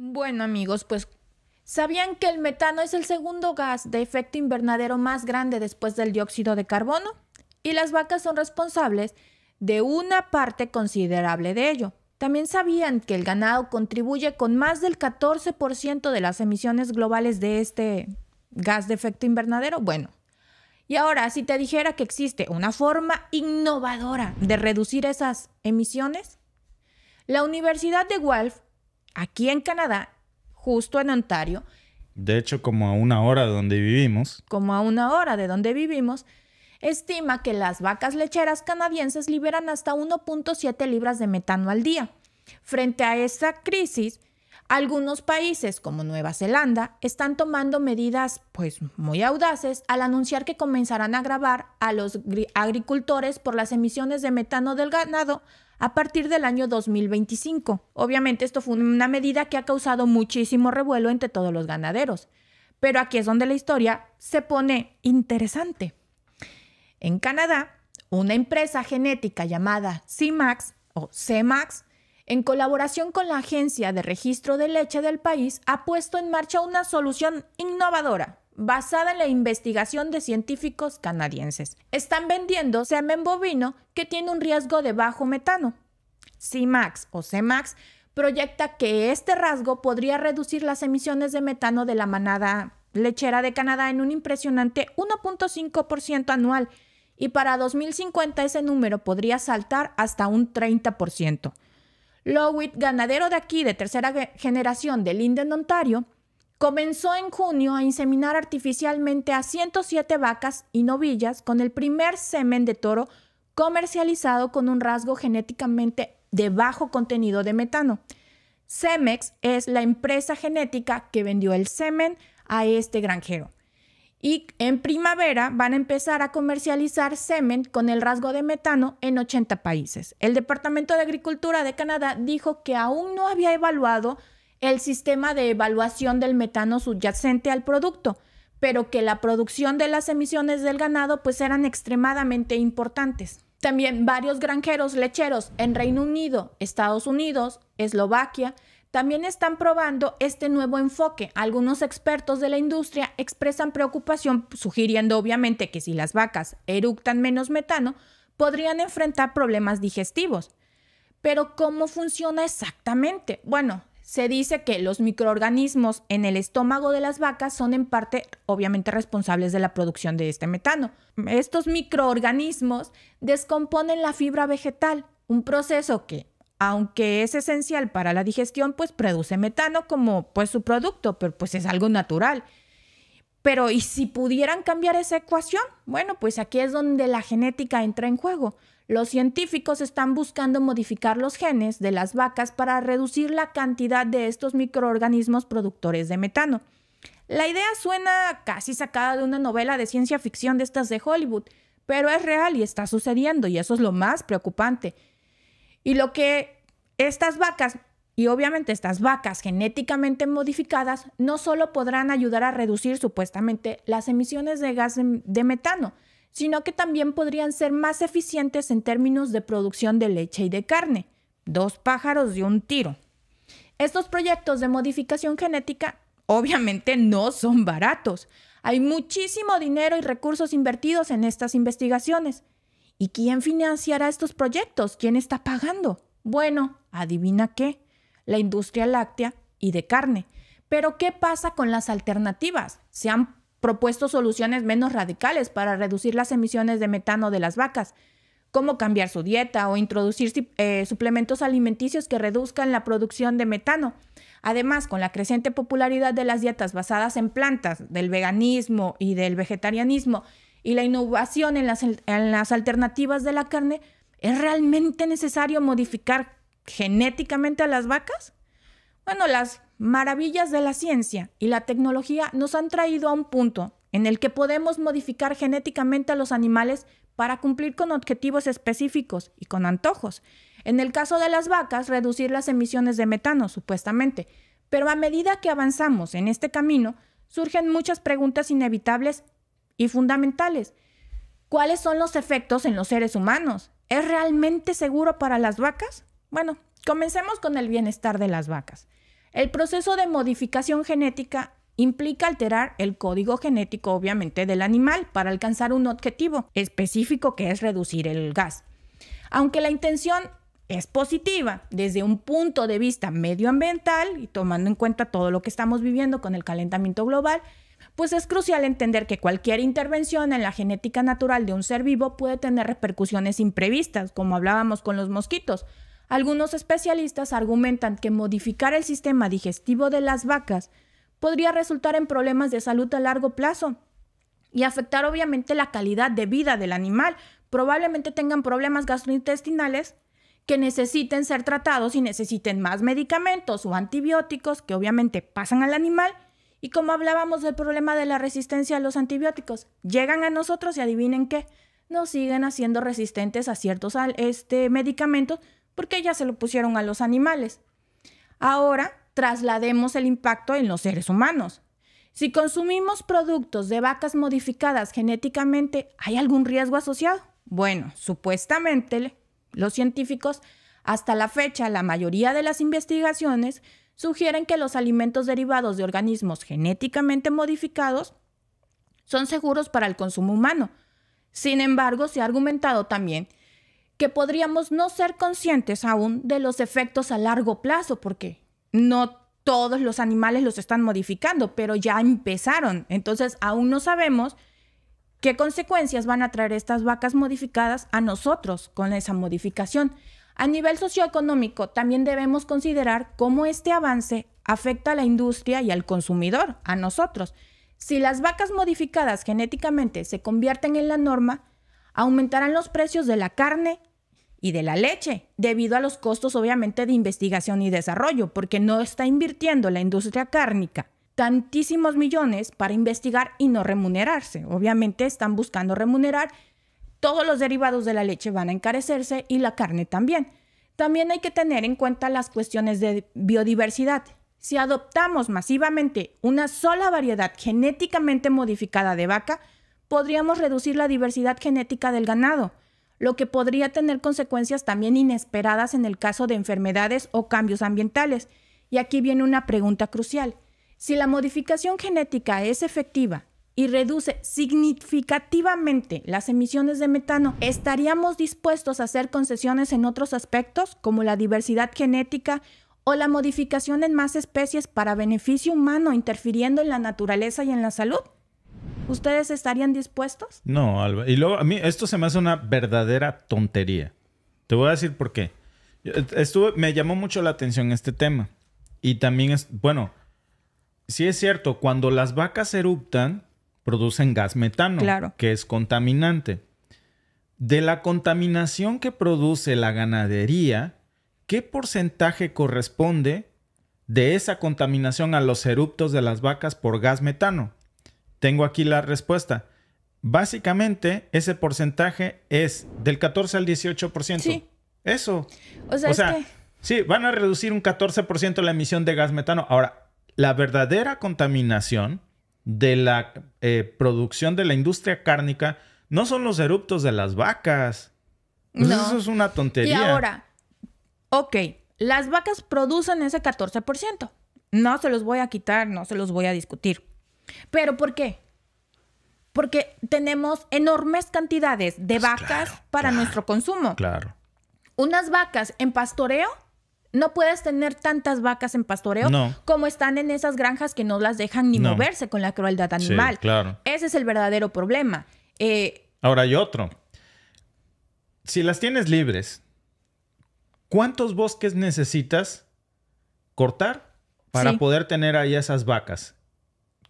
Bueno amigos, pues ¿sabían que el metano es el segundo gas de efecto invernadero más grande después del dióxido de carbono? Y las vacas son responsables de una parte considerable de ello. También sabían que el ganado contribuye con más del 14% de las emisiones globales de este gas de efecto invernadero. Bueno, y ahora si te dijera que existe una forma innovadora de reducir esas emisiones, la Universidad de Guelph aquí en Canadá, justo en Ontario. De hecho, como a una hora de donde vivimos. Como a una hora de donde vivimos, estima que las vacas lecheras canadienses liberan hasta 1.7 libras de metano al día. Frente a esta crisis, algunos países, como Nueva Zelanda, están tomando medidas pues muy audaces al anunciar que comenzarán a grabar a los agricultores por las emisiones de metano del ganado a partir del año 2025. Obviamente esto fue una medida que ha causado muchísimo revuelo entre todos los ganaderos, pero aquí es donde la historia se pone interesante. En Canadá, una empresa genética llamada CMAX o CMAX, en colaboración con la Agencia de Registro de Leche del país, ha puesto en marcha una solución innovadora basada en la investigación de científicos canadienses. Están vendiendo semen bovino que tiene un riesgo de bajo metano. CMAX o CMAX proyecta que este rasgo podría reducir las emisiones de metano de la manada lechera de Canadá en un impresionante 1.5% anual y para 2050 ese número podría saltar hasta un 30%. Lowit, ganadero de aquí de tercera generación de Linden, Ontario, comenzó en junio a inseminar artificialmente a 107 vacas y novillas con el primer semen de toro comercializado con un rasgo genéticamente de bajo contenido de metano. Cemex es la empresa genética que vendió el semen a este granjero. Y en primavera van a empezar a comercializar semen con el rasgo de metano en 80 países. El Departamento de Agricultura de Canadá dijo que aún no había evaluado el sistema de evaluación del metano subyacente al producto, pero que la producción de las emisiones del ganado pues eran extremadamente importantes. También varios granjeros lecheros en Reino Unido, Estados Unidos, Eslovaquia, también están probando este nuevo enfoque. Algunos expertos de la industria expresan preocupación, sugiriendo obviamente que si las vacas eructan menos metano, podrían enfrentar problemas digestivos. Pero ¿cómo funciona exactamente? Bueno, se dice que los microorganismos en el estómago de las vacas son en parte obviamente responsables de la producción de este metano. Estos microorganismos descomponen la fibra vegetal, un proceso que, aunque es esencial para la digestión, pues produce metano como pues su producto, pero pues es algo natural. Pero ¿y si pudieran cambiar esa ecuación? Bueno, pues aquí es donde la genética entra en juego. Los científicos están buscando modificar los genes de las vacas para reducir la cantidad de estos microorganismos productores de metano. La idea suena casi sacada de una novela de ciencia ficción de estas de Hollywood, pero es real y está sucediendo y eso es lo más preocupante. Y lo que estas vacas y obviamente estas vacas genéticamente modificadas no solo podrán ayudar a reducir supuestamente las emisiones de gas de metano, sino que también podrían ser más eficientes en términos de producción de leche y de carne. Dos pájaros de un tiro. Estos proyectos de modificación genética obviamente no son baratos. Hay muchísimo dinero y recursos invertidos en estas investigaciones. ¿Y quién financiará estos proyectos? ¿Quién está pagando? Bueno, adivina qué la industria láctea y de carne. Pero ¿qué pasa con las alternativas? Se han propuesto soluciones menos radicales para reducir las emisiones de metano de las vacas, como cambiar su dieta o introducir eh, suplementos alimenticios que reduzcan la producción de metano. Además, con la creciente popularidad de las dietas basadas en plantas, del veganismo y del vegetarianismo, y la innovación en las alternativas de la carne, es realmente necesario modificar genéticamente a las vacas? Bueno, las maravillas de la ciencia y la tecnología nos han traído a un punto en el que podemos modificar genéticamente a los animales para cumplir con objetivos específicos y con antojos. En el caso de las vacas, reducir las emisiones de metano, supuestamente. Pero a medida que avanzamos en este camino, surgen muchas preguntas inevitables y fundamentales. ¿Cuáles son los efectos en los seres humanos? ¿Es realmente seguro para las vacas? Bueno, comencemos con el bienestar de las vacas. El proceso de modificación genética implica alterar el código genético, obviamente, del animal para alcanzar un objetivo específico que es reducir el gas. Aunque la intención es positiva desde un punto de vista medioambiental y tomando en cuenta todo lo que estamos viviendo con el calentamiento global, pues es crucial entender que cualquier intervención en la genética natural de un ser vivo puede tener repercusiones imprevistas, como hablábamos con los mosquitos, algunos especialistas argumentan que modificar el sistema digestivo de las vacas podría resultar en problemas de salud a largo plazo y afectar obviamente la calidad de vida del animal. Probablemente tengan problemas gastrointestinales que necesiten ser tratados y necesiten más medicamentos o antibióticos que obviamente pasan al animal. Y como hablábamos del problema de la resistencia a los antibióticos, llegan a nosotros y adivinen qué, nos siguen haciendo resistentes a ciertos este, medicamentos porque ya se lo pusieron a los animales. Ahora traslademos el impacto en los seres humanos. Si consumimos productos de vacas modificadas genéticamente, ¿hay algún riesgo asociado? Bueno, supuestamente los científicos hasta la fecha la mayoría de las investigaciones sugieren que los alimentos derivados de organismos genéticamente modificados son seguros para el consumo humano. Sin embargo, se ha argumentado también que podríamos no ser conscientes aún de los efectos a largo plazo, porque no todos los animales los están modificando, pero ya empezaron. Entonces, aún no sabemos qué consecuencias van a traer estas vacas modificadas a nosotros con esa modificación. A nivel socioeconómico, también debemos considerar cómo este avance afecta a la industria y al consumidor, a nosotros. Si las vacas modificadas genéticamente se convierten en la norma, aumentarán los precios de la carne, y de la leche, debido a los costos obviamente de investigación y desarrollo, porque no está invirtiendo la industria cárnica tantísimos millones para investigar y no remunerarse. Obviamente están buscando remunerar, todos los derivados de la leche van a encarecerse y la carne también. También hay que tener en cuenta las cuestiones de biodiversidad. Si adoptamos masivamente una sola variedad genéticamente modificada de vaca, podríamos reducir la diversidad genética del ganado, lo que podría tener consecuencias también inesperadas en el caso de enfermedades o cambios ambientales. Y aquí viene una pregunta crucial. Si la modificación genética es efectiva y reduce significativamente las emisiones de metano, ¿estaríamos dispuestos a hacer concesiones en otros aspectos como la diversidad genética o la modificación en más especies para beneficio humano interfiriendo en la naturaleza y en la salud? ¿Ustedes estarían dispuestos? No, Alba. Y luego, a mí esto se me hace una verdadera tontería. Te voy a decir por qué. Eh, me llamó mucho la atención este tema. Y también es, bueno, sí es cierto, cuando las vacas eruptan, producen gas metano, claro. que es contaminante. De la contaminación que produce la ganadería, ¿qué porcentaje corresponde de esa contaminación a los eruptos de las vacas por gas metano? Tengo aquí la respuesta. Básicamente, ese porcentaje es del 14 al 18%. Sí. Eso. O sea, sí, van a reducir un 14% la emisión de gas metano. Ahora, la verdadera contaminación de la eh, producción de la industria cárnica no son los eruptos de las vacas. Pues no. Eso es una tontería. Y ahora, ok, las vacas producen ese 14%. No se los voy a quitar, no se los voy a discutir. ¿Pero por qué? Porque tenemos enormes cantidades de pues vacas para nuestro consumo. Claro. Unas vacas en pastoreo, no puedes tener tantas vacas en pastoreo como están en esas granjas que no las dejan ni moverse con la crueldad animal. claro. Ese es el verdadero problema. Eh, Ahora hay otro. Si las tienes libres, ¿cuántos bosques necesitas cortar para poder tener ahí esas vacas?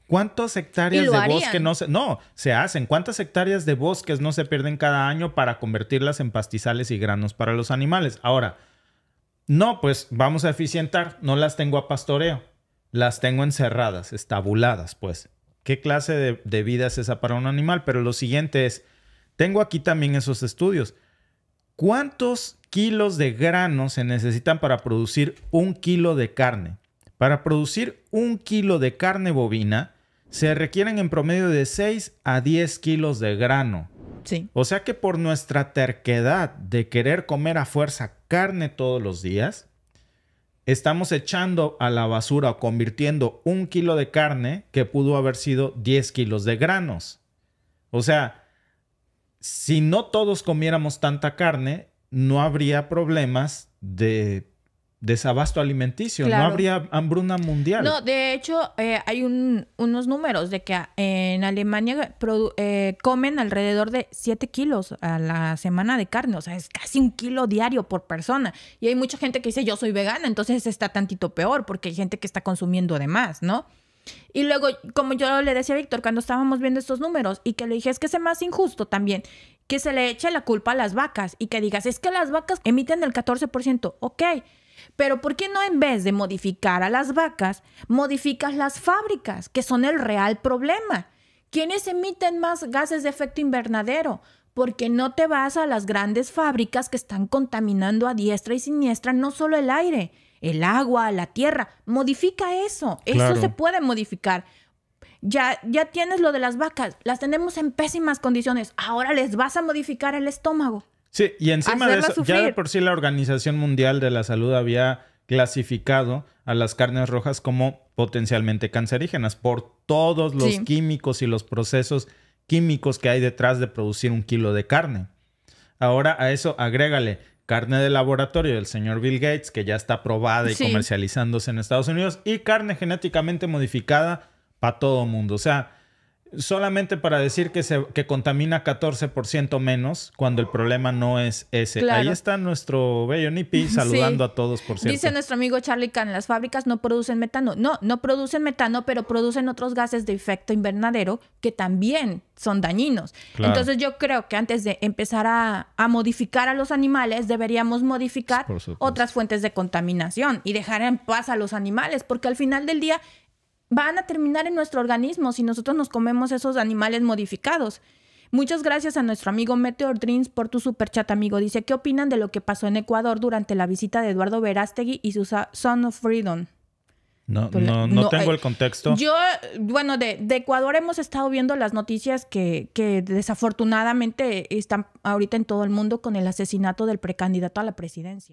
¿Cuántas hectáreas de bosque no se... No, se hacen. ¿Cuántas hectáreas de bosques no se pierden cada año para convertirlas en pastizales y granos para los animales? Ahora, no, pues vamos a eficientar. No las tengo a pastoreo. Las tengo encerradas, estabuladas, pues. ¿Qué clase de, de vida es esa para un animal? Pero lo siguiente es, tengo aquí también esos estudios. ¿Cuántos kilos de grano se necesitan para producir un kilo de carne? Para producir un kilo de carne bovina, se requieren en promedio de 6 a 10 kilos de grano. Sí. O sea que por nuestra terquedad de querer comer a fuerza carne todos los días, estamos echando a la basura o convirtiendo un kilo de carne que pudo haber sido 10 kilos de granos. O sea, si no todos comiéramos tanta carne, no habría problemas de desabasto alimenticio, no habría hambruna mundial. No, de hecho, eh, hay unos números de que en Alemania eh, comen alrededor de 7 kilos a la semana de carne, o sea, es casi un kilo diario por persona. Y hay mucha gente que dice, yo soy vegana, entonces está tantito peor, porque hay gente que está consumiendo de más, ¿no? Y luego, como yo le decía a Víctor, cuando estábamos viendo estos números y que le dije, es que es más injusto también que se le eche la culpa a las vacas y que digas, es que las vacas emiten el 14%, ok pero ¿por qué no en vez de modificar a las vacas, modificas las fábricas, que son el real problema? ¿Quiénes emiten más gases de efecto invernadero? Porque no te vas a las grandes fábricas que están contaminando a diestra y siniestra no solo el aire, el agua, la tierra. Modifica eso. Eso se puede modificar. Ya, ya tienes lo de las vacas, las tenemos en pésimas condiciones. Ahora les vas a modificar el estómago. Sí, y encima de eso, ya de por sí la Organización Mundial de la Salud había clasificado a las carnes rojas como potencialmente cancerígenas por todos los químicos y los procesos químicos que hay detrás de producir un kilo de carne. Ahora a eso agrégale carne de laboratorio del señor Bill Gates, que ya está probada y comercializándose en Estados Unidos, y carne genéticamente modificada para todo mundo. O sea, solamente para decir que, se, contamina 14% menos cuando el problema no es ese. Ahí está nuestro bello Nipi saludando a todos, por cierto. Dice nuestro amigo Charlie Khan, las fábricas no producen metano. No, no producen metano, pero producen otros gases de efecto invernadero que también son dañinos. Entonces yo creo que antes de empezar a, a modificar a los animales, deberíamos modificar otras fuentes de contaminación y dejar en paz a los animales, porque al final del día van a terminar en nuestro organismo si nosotros nos comemos esos animales modificados. Muchas gracias a nuestro amigo Meteor Dreams por tu super chat, amigo. Dice, ¿qué opinan de lo que pasó en Ecuador durante la visita de Eduardo Verástegui y su Son of Freedom? No, pues, no, no, tengo eh, el contexto. Yo, bueno, de, de, Ecuador hemos estado viendo las noticias que, que desafortunadamente están ahorita en todo el mundo con el asesinato del precandidato a la presidencia.